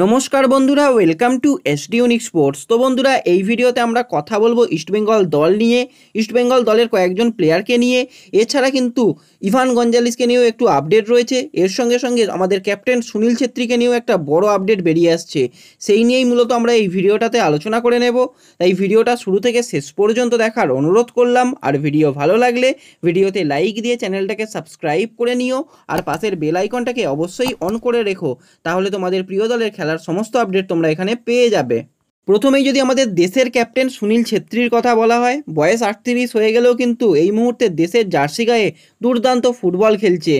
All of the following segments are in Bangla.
নমস্কার বন্ধুরা welcome to S unique sports তো বন্ধুরা এই ভিডিওতে আমরা কথা বলবো ইস্টবেঙ্গল দল নিয়ে ইস্টবেঙ্গল দলের কয়েকজন প্লেয়ারকে নিয়ে এছাড়া কিন্তু ইভান গঞ্জালিসকে নিয়েও একটু আপডেট রয়েছে এর সঙ্গে সঙ্গে আমাদের ক্যাপ্টেন সুনীল ছেত্রীকে নিয়েও একটা বড় আপডেট বেরিয়ে আসছে সেই নিয়েই মূলত আমরা এই ভিডিওটাতে আলোচনা করে নেব তাই ভিডিওটা শুরু থেকে শেষ পর্যন্ত দেখার অনুরোধ করলাম আর ভিডিও ভালো লাগলে ভিডিওতে লাইক দিয়ে চ্যানেলটাকে সাবস্ক্রাইব করে নিও আর পাশের বেল আইকনটাকে অবশ্যই অন করে রেখো তাহলে তোমাদের প্রিয় দলের খেলার সমস্ত আপডেট তোমরা এখানে পেয়ে যাবে প্রথমেই যদি আমাদের দেশের ক্যাপ্টেন সুনীল ছেত্রীর কথা বলা হয় বয়স আটত্রিশ হয়ে গেলেও কিন্তু এই মুহূর্তে দেশের জার্সি গায়ে দুর্দান্ত ফুটবল খেলছে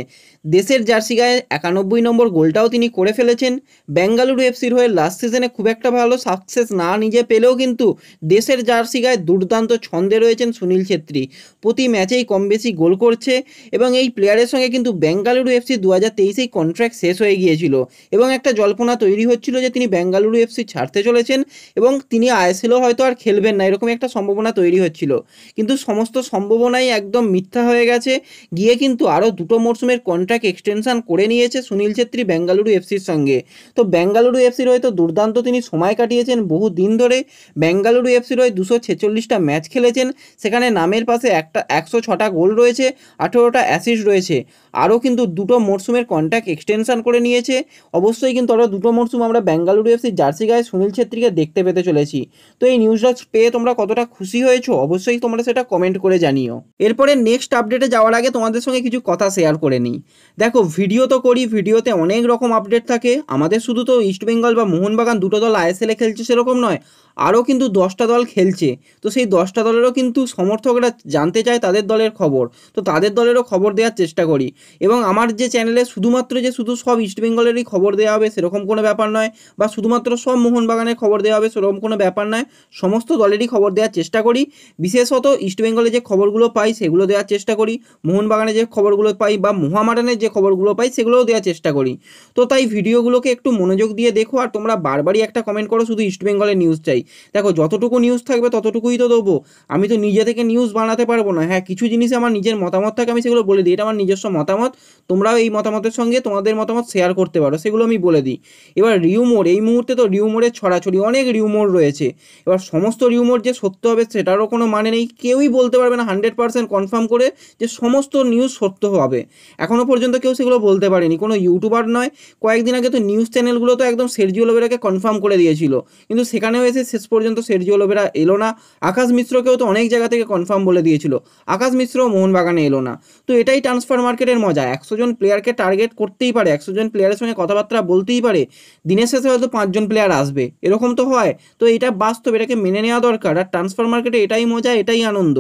দেশের জার্সি গায়ে একানব্বই নম্বর গোলটাও তিনি করে ফেলেছেন বেঙ্গালুরু এফসির হয়ে লাস্ট সিজনে খুব একটা ভালো সাকসেস না নিজে পেলেও কিন্তু দেশের জার্সি গায়ে দুর্দান্ত ছন্দে রয়েছেন সুনীল ছেত্রী প্রতি ম্যাচেই কম বেশি গোল করছে এবং এই প্লেয়ারের সঙ্গে কিন্তু বেঙ্গালুরু এফসি দু হাজার তেইশেই কন্ট্র্যাক্ট শেষ হয়ে গিয়েছিল এবং একটা জল্পনা তৈরি হচ্ছিল যে তিনি বেঙ্গালুরু এফসি ছাড়তে চলেছেন এবং তিনি আইএসএলও হয়তো আর খেলবেন না এরকম একটা সম্ভাবনা তৈরি হচ্ছিল কিন্তু সমস্ত সম্ভাবনাই একদম মিথ্যা হয়ে গেছে গিয়ে কিন্তু আরও দুটো মরশুমের কন্ট্রাক্ট কন্ট্রাক্ট এক্সটেনশন করে নিয়েছে সুনীল ছেত্রী বেঙ্গালুরু এফসির সঙ্গে তো বেঙ্গালুরু এফসির হয়তো দুর্দান্ত তিনি সময় কাটিয়েছেন বহু দিন ধরে বেঙ্গালুরু এফসির হয়ে দুশো ছেচল্লিশটা ম্যাচ খেলেছেন সেখানে নামের পাশে একটা একশো ছটা গোল রয়েছে আঠেরোটা অ্যাসিস্ট রয়েছে আরও কিন্তু দুটো মরশুমের কন্ট্রাক্ট এক্সটেনশান করে নিয়েছে অবশ্যই কিন্তু আরও দুটো মরশুম আমরা বেঙ্গালুরু এফসির জার্সি গায়ে সুনীল ছেত্রীকে দেখতে পেতে চলেছি তো এই নিউজটা পেয়ে তোমরা কতটা খুশি হয়েছো অবশ্যই তোমরা সেটা কমেন্ট করে জানিও এরপরে নেক্সট আপডেটে যাওয়ার আগে তোমাদের সঙ্গে কিছু কথা শেয়ার করে নিই দেখো ভিডিও তো করি ভিডিওতে অনেক রকম আপডেট থাকে আমাদের শুধু তো ইস্টবেঙ্গল বা মোহনবাগান দুটো দল আইএসএলে খেলছে সেরকম নয় আরও কিন্তু দশটা দল খেলছে তো সেই দশটা দলেরও কিন্তু সমর্থকরা জানতে চায় তাদের দলের খবর তো তাদের দলেরও খবর দেওয়ার চেষ্টা করি এবং আমার যে চ্যানেলে শুধুমাত্র যে শুধু সব ইস্টবেঙ্গলেরই খবর দেওয়া হবে সেরকম কোনো ব্যাপার নয় বা শুধুমাত্র সব মোহনবাগানের খবর দেওয়া হবে সেরকম কোনো ব্যাপার নয় সমস্ত দলেরই খবর দেওয়ার চেষ্টা করি বিশেষত ইস্টবেঙ্গলে যে খবরগুলো পাই সেগুলো দেওয়ার চেষ্টা করি মোহনবাগানে যে খবরগুলো পাই বা মোহামাডানে ধরনের যে খবরগুলো পাই সেগুলোও দেওয়ার চেষ্টা করি তো তাই ভিডিওগুলোকে একটু মনোযোগ দিয়ে দেখো আর তোমরা বারবারই একটা কমেন্ট করো শুধু ইস্টবেঙ্গলের নিউজ চাই দেখো যতটুকু নিউজ থাকবে ততটুকুই তো দেবো আমি তো নিজে থেকে নিউজ বানাতে পারবো না হ্যাঁ কিছু জিনিস আমার নিজের মতামত থাকে আমি সেগুলো বলে দিই এটা আমার নিজস্ব মতামত তোমরাও এই মতামতের সঙ্গে তোমাদের মতামত শেয়ার করতে পারো সেগুলো আমি বলে দিই এবার রিউমোর এই মুহূর্তে তো রিউমোরের ছড়াছড়ি অনেক রিউমোর রয়েছে এবার সমস্ত রিউমোর যে সত্য হবে সেটারও কোনো মানে নেই কেউই বলতে পারবে না হান্ড্রেড পার্সেন্ট কনফার্ম করে যে সমস্ত নিউজ সত্য হবে এখনও পর্যন্ত পর্যন্ত কেউ সেগুলো বলতে পারেনি কোনো ইউটিউবার নয় কয়েকদিন আগে তো নিউজ চ্যানেলগুলো তো একদম সেরজিও লোবেরাকে কনফার্ম করে দিয়েছিল কিন্তু সেখানেও এসে শেষ পর্যন্ত সেরজিও লোবেরা এলো না আকাশ মিশ্রকেও তো অনেক জায়গা থেকে কনফার্ম বলে দিয়েছিল আকাশ মিশ্র মোহনবাগানে এলো না তো এটাই ট্রান্সফার মার্কেটের মজা একশো জন প্লেয়ারকে টার্গেট করতেই পারে একশো জন প্লেয়ারের সঙ্গে কথাবার্তা বলতেই পারে দিনের শেষে হয়তো পাঁচজন প্লেয়ার আসবে এরকম তো হয় তো এটা বাস্তব এটাকে মেনে নেওয়া দরকার আর ট্রান্সফার মার্কেটে এটাই মজা এটাই আনন্দ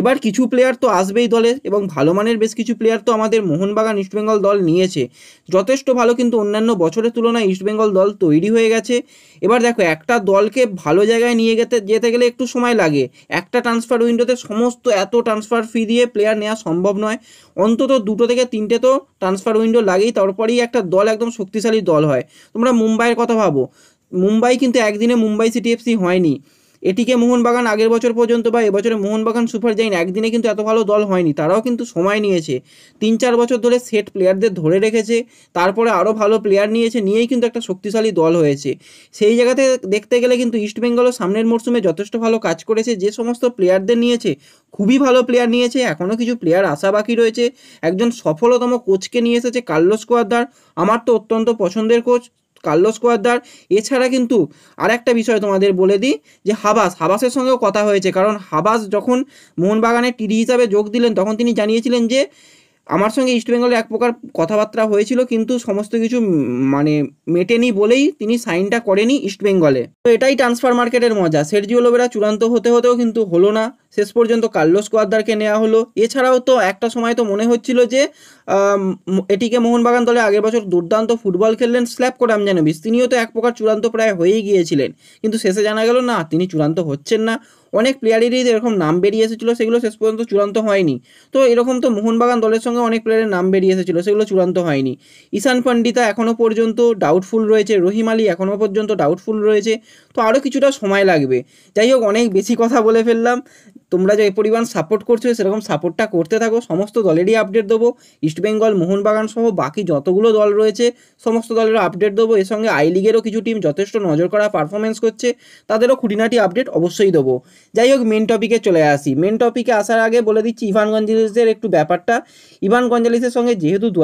এবার কিছু প্লেয়ার তো আসবেই দলে এবং ভালো মানের বেশ কিছু প্লেয়ার তো আমাদের মোহনবাগান ইস্টবেঙ্গল দল নিয়েছে যথেষ্ট ভালো কিন্তু অন্যান্য বছরের তুলনায় ইস্টবেঙ্গল দল তৈরি হয়ে গেছে এবার দেখো একটা দলকে ভালো জায়গায় নিয়ে যেতে যেতে গেলে একটু সময় লাগে একটা ট্রান্সফার উইন্ডোতে সমস্ত এত ট্রান্সফার ফি দিয়ে প্লেয়ার নেওয়া সম্ভব নয় অন্তত দুটো থেকে তিনটে তো ট্রান্সফার উইন্ডো লাগেই তারপরেই একটা দল একদম শক্তিশালী দল হয় তোমরা মুম্বাইয়ের কথা ভাবো মুম্বাই কিন্তু একদিনে মুম্বাই সিটি এফসি হয়নি এটিকে মোহনবাগান আগের বছর পর্যন্ত বা এবছরে মোহনবাগান সুপার জাইন একদিনে কিন্তু এত ভালো দল হয়নি তারাও কিন্তু সময় নিয়েছে তিন চার বছর ধরে সেট প্লেয়ারদের ধরে রেখেছে তারপরে আরও ভালো প্লেয়ার নিয়েছে নিয়েই কিন্তু একটা শক্তিশালী দল হয়েছে সেই জায়গাতে দেখতে গেলে কিন্তু ইস্টবেঙ্গলও সামনের মরশুমে যথেষ্ট ভালো কাজ করেছে যে সমস্ত প্লেয়ারদের নিয়েছে খুবই ভালো প্লেয়ার নিয়েছে এখনও কিছু প্লেয়ার আশা বাকি রয়েছে একজন সফলতম কোচকে নিয়ে এসেছে কার্লোস কোয়াদ্দার আমার তো অত্যন্ত পছন্দের কোচ কার্লোস কোয়াদ্দার এছাড়া কিন্তু আর একটা বিষয় তোমাদের বলে দিই যে হাবাস হাবাসের সঙ্গেও কথা হয়েছে কারণ হাবাস যখন মোহনবাগানে টিডি হিসাবে যোগ দিলেন তখন তিনি জানিয়েছিলেন যে আমার সঙ্গে ইস্টবেঙ্গলের এক প্রকার কথাবার্তা হয়েছিল কিন্তু সমস্ত কিছু মানে মেটেনি বলেই তিনি সাইনটা করেনি ইস্টবেঙ্গলে তো এটাই ট্রান্সফার মার্কেটের মজা সেরজিও লোবেরা চূড়ান্ত হতে হতেও কিন্তু হলো না শেষ পর্যন্ত কার্লোস কোয়াদ্দারকে নেওয়া হলো এছাড়াও তো একটা সময় তো মনে হচ্ছিল যে এটিকে মোহনবাগান দলে আগের বছর দুর্দান্ত ফুটবল খেললেন স্ল্যাপ কোরাম জানবিস তিনিও তো এক প্রকার চূড়ান্ত প্রায় হয়েই গিয়েছিলেন কিন্তু শেষে জানা গেল না তিনি চূড়ান্ত হচ্ছেন না অনেক প্লেয়ারেরই এরকম নাম বেরিয়ে এসেছিলো সেগুলো শেষ পর্যন্ত চূড়ান্ত হয়নি তো এরকম তো মোহনবাগান দলের সঙ্গে অনেক প্লেয়ারের নাম বেরিয়ে এসেছিলো সেগুলো চূড়ান্ত হয়নি ঈশান পান্ডিতা এখনও পর্যন্ত ডাউটফুল রয়েছে রহিম আলী এখনও পর্যন্ত ডাউটফুল রয়েছে তো আরও কিছুটা সময় লাগবে যাই হোক অনেক বেশি কথা বলে ফেললাম তোমরা যে পরিমাণ সাপোর্ট করছো সেরকম সাপোর্টটা করতে থাকো সমস্ত দলেরই আপডেট দেবো ইস্টবেঙ্গল মোহনবাগান সহ বাকি যতগুলো দল রয়েছে সমস্ত দলের আপডেট দেবো এর সঙ্গে আই লিগেরও কিছু টিম যথেষ্ট নজর করা পারফরমেন্স করছে তাদেরও খুঁটিনাটি আপডেট অবশ্যই দেবো যাই হোক মেন টপিকে চলে আসি মেন টপিকে আসার আগে বলে দিচ্ছি ইভান গঞ্জালিসের একটু ব্যাপারটা ইভান গঞ্জালিসের সঙ্গে যেহেতু দু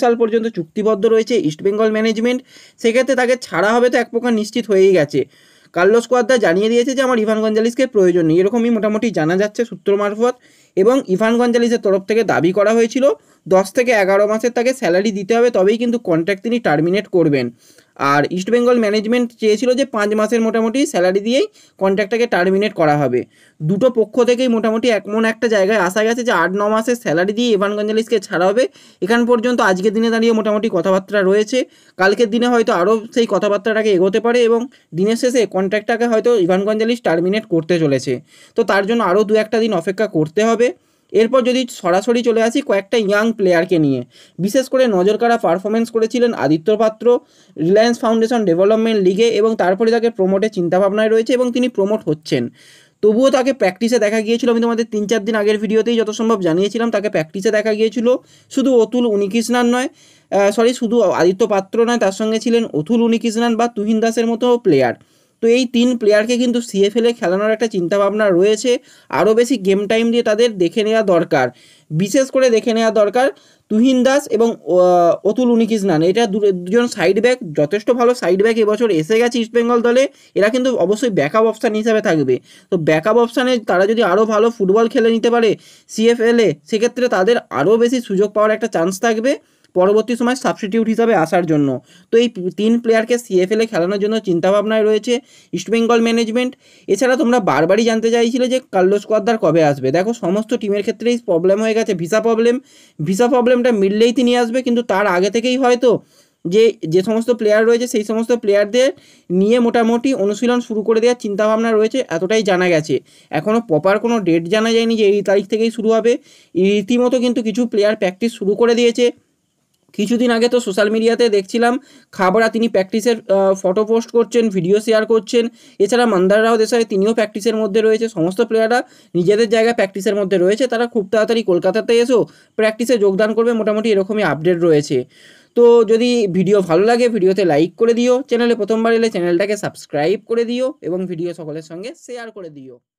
সাল পর্যন্ত চুক্তিবদ্ধ রয়েছে ইস্টবেঙ্গল ম্যানেজমেন্ট সেক্ষেত্রে তাকে ছাড়া হবে তো এক প্রকার নিশ্চিত হয়েই গেছে কার্লোস কোয়াদ্দা জানিয়ে দিয়েছে যে আমার ইভান গঞ্জালিসকে প্রয়োজন নেই এরকমই মোটামুটি জানা যাচ্ছে সূত্র মারফত এবং ইভান গঞ্জালিসের তরফ থেকে দাবি করা হয়েছিল দশ থেকে এগারো মাসের তাকে স্যালারি দিতে হবে তবেই কিন্তু কন্ট্রাক্ট তিনি টার্মিনেট করবেন আর ইস্টবেঙ্গল ম্যানেজমেন্ট চেয়েছিল যে পাঁচ মাসের মোটামুটি স্যালারি দিয়েই কন্ট্রাক্টটাকে টার্মিনেট করা হবে দুটো পক্ষ থেকেই মোটামুটি এমন একটা জায়গায় আসা গেছে যে আট ন মাসের স্যালারি দিয়ে ইভান গঞ্জালিসকে ছাড়া হবে এখান পর্যন্ত আজকের দিনে দাঁড়িয়ে মোটামুটি কথাবার্তা রয়েছে কালকের দিনে হয়তো আরও সেই কথাবার্তাটাকে এগোতে পারে এবং দিনের শেষে কন্ট্রাক্টটাকে হয়তো ইভান গঞ্জালিস টার্মিনেট করতে চলেছে তো তার জন্য আরও দু একটা দিন অপেক্ষা করতে হবে এরপর যদি সরাসরি চলে আসি কয়েকটা ইয়াং প্লেয়ারকে নিয়ে বিশেষ করে নজর কাড়া পারফরমেন্স করেছিলেন আদিত্য পাত্র রিলায়েন্স ফাউন্ডেশন ডেভেলপমেন্ট লিগে এবং তারপরে তাকে প্রমোটের চিন্তাভাবনায় রয়েছে এবং তিনি প্রমোট হচ্ছেন তবুও তাকে প্র্যাকটিসে দেখা গিয়েছিল আমি তোমাদের তিন চার দিন আগের ভিডিওতেই যত সম্ভব জানিয়েছিলাম তাকে প্র্যাকটিসে দেখা গিয়েছিল শুধু অতুল কৃষ্ণান নয় সরি শুধু আদিত্য পাত্র নয় তার সঙ্গে ছিলেন অতুল উনিকৃষ্ণান বা তুহিন দাসের মতো প্লেয়ার তো এই তিন প্লেয়ারকে কিন্তু সিএফএলে খেলানোর একটা চিন্তাভাবনা রয়েছে আরও বেশি গেম টাইম দিয়ে তাদের দেখে নেওয়া দরকার বিশেষ করে দেখে নেওয়া দরকার তুহিন দাস এবং অতুল উনিকৃষ্ণান এটা দুজন সাইড ব্যাক যথেষ্ট ভালো সাইড ব্যাক এবছর এসে গেছে ইস্টবেঙ্গল দলে এরা কিন্তু অবশ্যই আপ অপশান হিসাবে থাকবে তো আপ অপশানে তারা যদি আরও ভালো ফুটবল খেলে নিতে পারে সিএফএলে সেক্ষেত্রে তাদের আরও বেশি সুযোগ পাওয়ার একটা চান্স থাকবে পরবর্তী সময় সাবস্টিটিউট হিসাবে আসার জন্য তো এই তিন প্লেয়ারকে সিএফএলে খেলানোর জন্য চিন্তাভাবনায় রয়েছে ইস্টবেঙ্গল ম্যানেজমেন্ট এছাড়া তোমরা বারবারই জানতে চাইছিলে যে কার্লোস স্কোয়াদ্দার কবে আসবে দেখো সমস্ত টিমের ক্ষেত্রেই প্রবলেম হয়ে গেছে ভিসা প্রবলেম ভিসা প্রবলেমটা মিললেই তিনি আসবে কিন্তু তার আগে থেকেই হয়তো যে যে সমস্ত প্লেয়ার রয়েছে সেই সমস্ত প্লেয়ারদের নিয়ে মোটামুটি অনুশীলন শুরু করে দেওয়ার চিন্তাভাবনা রয়েছে এতটাই জানা গেছে এখনও প্রপার কোনো ডেট জানা যায়নি যে এই তারিখ থেকেই শুরু হবে রীতিমতো কিন্তু কিছু প্লেয়ার প্র্যাকটিস শুরু করে দিয়েছে কিছুদিন আগে তো সোশ্যাল মিডিয়াতে দেখছিলাম খাবরা তিনি প্র্যাকটিসের ফটো পোস্ট করছেন ভিডিও শেয়ার করছেন এছাড়া মান্দার রাও দেশায় তিনিও প্র্যাকটিসের মধ্যে রয়েছে সমস্ত প্লেয়াররা নিজেদের জায়গায় প্র্যাকটিসের মধ্যে রয়েছে তারা খুব তাড়াতাড়ি কলকাতাতে এসেও প্র্যাকটিসে যোগদান করবে মোটামুটি এরকমই আপডেট রয়েছে তো যদি ভিডিও ভালো লাগে ভিডিওতে লাইক করে দিও চ্যানেলে প্রথমবার এলে চ্যানেলটাকে সাবস্ক্রাইব করে দিও এবং ভিডিও সকলের সঙ্গে শেয়ার করে দিও